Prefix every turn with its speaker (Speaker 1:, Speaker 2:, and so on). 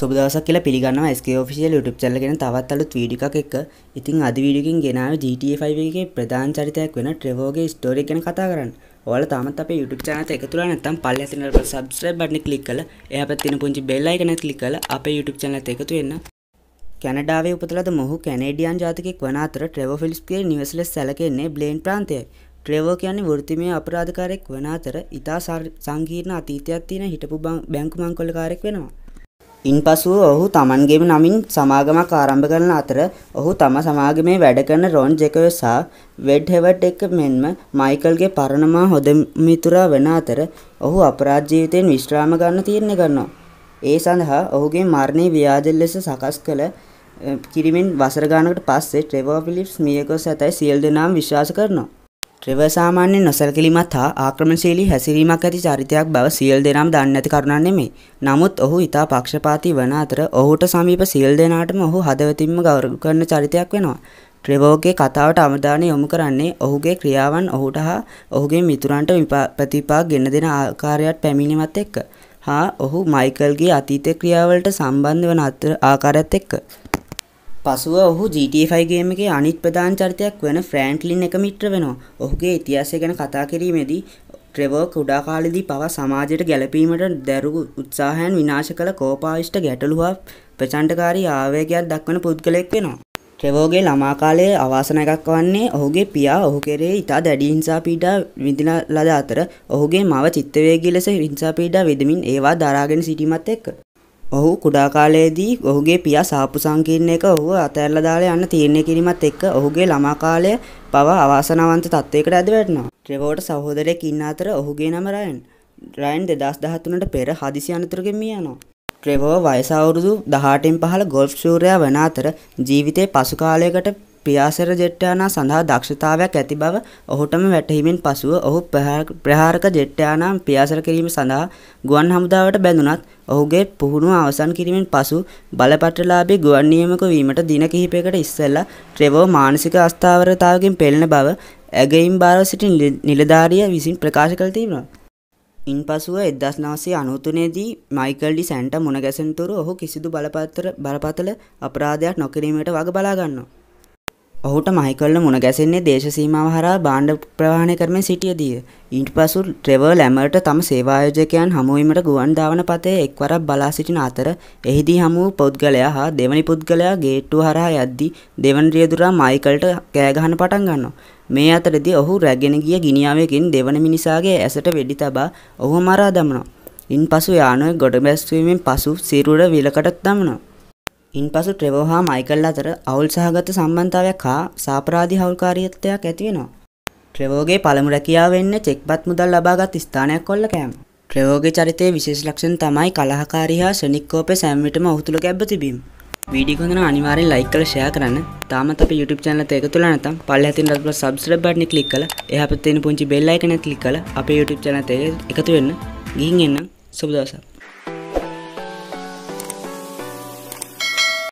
Speaker 1: සුබ දවසක් කියලා පිළිගන්නවා SK Official YouTube channel එකෙන් තවත් අලුත් වීඩියෝ එකක් එක්ක. ඉතින් අද වීඩියෝ එකෙන් ගෙනාවේ GTA 5 එකේ ප්‍රධාන චරිතයක් වෙන ට්‍රෙවෝගේ ස්ටෝරි ගැන කතා කරන්න. ඔයාලා තාමත් අපේ YouTube channel එකට එකතු වෙලා නැත්නම් පල්ලෙහා තියෙන බල subscribe button එක click කරලා එහා පැත්තේ තියෙන පුංචි bell icon එක click කරලා අපේ YouTube channel එකට එකතු වෙන්න. කැනඩාවේ උපතලද මොහු කැනේඩියන් ජාතිකයෙක් වන අතර ට්‍රෙවෝ ෆිලිප්ස්ගේ නිවස ලෙස සැලකෙන්නේ බ්ලේන් ප්‍රාන්තයයි. ට්‍රෙවෝ කියන්නේ වෘත්තිමය අපරාධකාරයෙක් වන අතර ඉතා සංකීර්ණ අතීතයක් තියෙන හිටපු බැංකු මංකොල්ලකාරයෙක් වෙනවා. ඉන්පසුව ඔහු තමන්ගේම නමින් සමාගමක් ආරම්භ කරන අතර ඔහු තම සමාගමේ වැඩ කරන රොන් ජෙකර්ස් හා වෙඩ් හෙවට් එක්ක මෙන්ම මයිකල්ගේ පරණමා හොදමිතුරා වෙන අතර ඔහු අපරාධ ජීවිතයෙන් විශ්‍රාම ගන්න තීරණය ගන්නවා. ඒ සඳහා ඔහුගේ මරණය ව්‍යාජ ලෙස සකස් කළ කිරිමෙන් වසර ගානකට පස්සේ ට්‍රෙවර් ෆිලිප්ස් මියගොස් ඇතැයි සියලු දෙනාම විශ්වාස කරනවා. ට්‍රෙවර් සාමාන්‍යයෙන් නොසැලකිලිමත් හා ආක්‍රමණශීලී හැසිරීමක් ඇති චරිතයක් බව සියල් දෙනාම දන්නේ නැති කරුණක් නෙමෙයි. නමුත් ඔහු ඊට පක්ෂපාතී වන අතර ඔහුට සමීප සියල් දෙනාටම ඔහු හදවතින්ම ගෞරව කරන චරිතයක් වෙනවා. ට්‍රෙවෝගේ කතාවට අවධානය යොමු කරන්නේ ඔහුගේ ක්‍රියාවන් ඔහුට හා ඔහුගේ මිතුරන්ට ප්‍රතිපාක් ගෙන දෙන ආකාරයට පැමිණීමත් එක්ක හා ඔහු මයිකල්ගේ අතීත ක්‍රියාවලට සම්බන්ධ වන අතර ආකාරයත් එක්ක පසුව ඔහු GTA5 ගේම් එකේ අනිත් ප්‍රධාන චරිතයක් වන ෆ්‍රෑන්ක්ලින් එක මිත්‍ර වෙනවා. ඔහුගේ ඉතිහාසය ගැන කතා කිරීමේදී ට්‍රෙවර් කුඩා කාලෙදී පවා සමාජයට ගැළපීමට දැරු උත්සාහයන් විනාශ කළ කෝපාවිෂ්ට ගැටලු හා ප්‍රචණ්ඩකාරී ආවේගයක් දක්වන පුද්ගලයෙක් වෙනවා. ට්‍රෙවෝගේ ළමා කාලයේ අවාසන එකක් වන්නේ ඔහුගේ පියා ඔහු කෙරේ ඉතා දැඩි හිංසා පීඩා විඳින ලද අතර ඔහුගේ මව චිත්තවේගී ලෙස හිංසා පීඩා විඳමින් ඒවා දරාගෙන සිටීමත් එක්ක ඔහු කුඩා කාලයේදී ඔහුගේ පියා සාප්පු සංකීර්ණ එක ඔහුව අතහැරලා දාලා යන්න තීරණය කිරීමත් එක්ක ඔහුගේ ළමා කාලය පවා අවාසනාවන්ත තත්වයකට ඇද වැටෙනවා. ට්‍රෙවෝට සහෝදරයෙක් ඉන්න අතර ඔහුගේ නම රයන්. රයන් 2013ට පෙර හදිසි අනතුරකින් මිය යනවා. ට්‍රෙවෝ වයස අවුරුදු 18න් පහළ ගොල්ෆ් ශූරයා වන අතර ජීවිතේ පසු කාලයකට පියාසර ජෙට්ටයානා සඳහා දක්ෂතාවයක් ඇති බව ඔහුටම වැටහීමෙන් පසුව ඔහු ප්‍රහාරක ජෙට්ටයානා පියාසර කිරීම සඳහා ගුවන් හමුදාවට බැඳුනත් ඔහුගේ පුහුණුව අවසන් කිරීමෙන් පසු බලපත්‍රලාභී ගුවන් නියමක වීමට දින කිහිපයකට ඉස්සෙල්ලා ට්‍රෙවෝ මානසික අස්ථාවරතාවකින් පෙළෙන බව ඇගයිම් බාරව සිටි නිලධාරිය විසින් ප්‍රකාශ කළ තිබෙනවා. ඉන් පසුව එදස් නවසේ අනුතුනේදී මයිකල්ඩි සැන්ට මුණගැසන්තුරු ඔහු කිසිදු බලපත්තර බරපතල අපරාධයක් නොකිරීමට වග බලාගන්නවා. ඔහුට මයිකල්ල මුණ ගැසෙන්නේ දේශසීමාව හරා බාණ්ඩ ප්‍රවාහණය කරමින් සිටියදීය. ඊට පසු ට්‍රෙවර් ලැමර්ට තම සේවායෝජකයන් හමුවීමට ගුවන් ධාවන පතේ එක්වරක් බලා සිටින අතර එහිදී හමුව පුද්ගලයා හා දෙවනි පුද්ගලයා ගේට්ටුව හරහා යද්දී දෙවන රියදුරා මයිකල්ට කෑගහන පටන් ගන්නවා. මේ අතරදී ඔහු රැගෙන ගිය ගිනියාවකින් දෙවන මිනිසාගේ ඇසට වෙඩි තබා ඔහු මරා දමනවා. ඉන් පසු යානුව ගොඩබැස්වීමෙන් පසු සිරුර විලකටත් දමනවා. ඉන්පසු ට්‍රෙවෝ හා මයිකල් අතර අවුල් සහගත සම්බන්ධතාවයක් හා සාපරාධි හවුල්කාරීත්වයක් ඇති වෙනවා. ට්‍රෙවෝගේ පළමු රැකියාව වෙන්නේ චෙක්පත් මුදල් ලබාගත් ස්ථානයක් කොල්ල කෑම. ට්‍රෙවෝගේ චරිතයේ විශේෂ ලක්ෂණ තමයි කලහකාරී හා ශනික්කෝපේ සෑම විටම ඔහු තුල ගැබ්ව තිබීම. වීඩියෝ එක හොඳනම් අනිවාර්යෙන් ලයික් කරලා ෂෙයා කරන්න. තාමත් අපේ YouTube channel එකට එකතු වෙලා නැත්නම් පල්ලෙහාටින් රත්බල subscribe button එක ක්ලික් කරලා එහා පැත්තේ තියෙන පුංචි bell icon එක ක්ලික් කරලා අපේ YouTube channel එකට එකතු වෙන්න. ගිහින් එන්න. සුබ දවසක්.